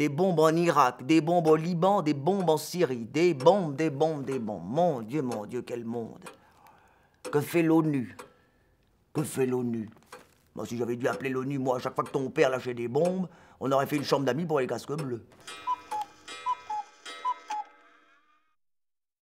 des bombes en Irak, des bombes au Liban, des bombes en Syrie, des bombes, des bombes, des bombes. Mon Dieu, mon Dieu, quel monde. Que fait l'ONU Que fait l'ONU Moi, si j'avais dû appeler l'ONU, moi, à chaque fois que ton père lâchait des bombes, on aurait fait une chambre d'amis pour les casques bleus.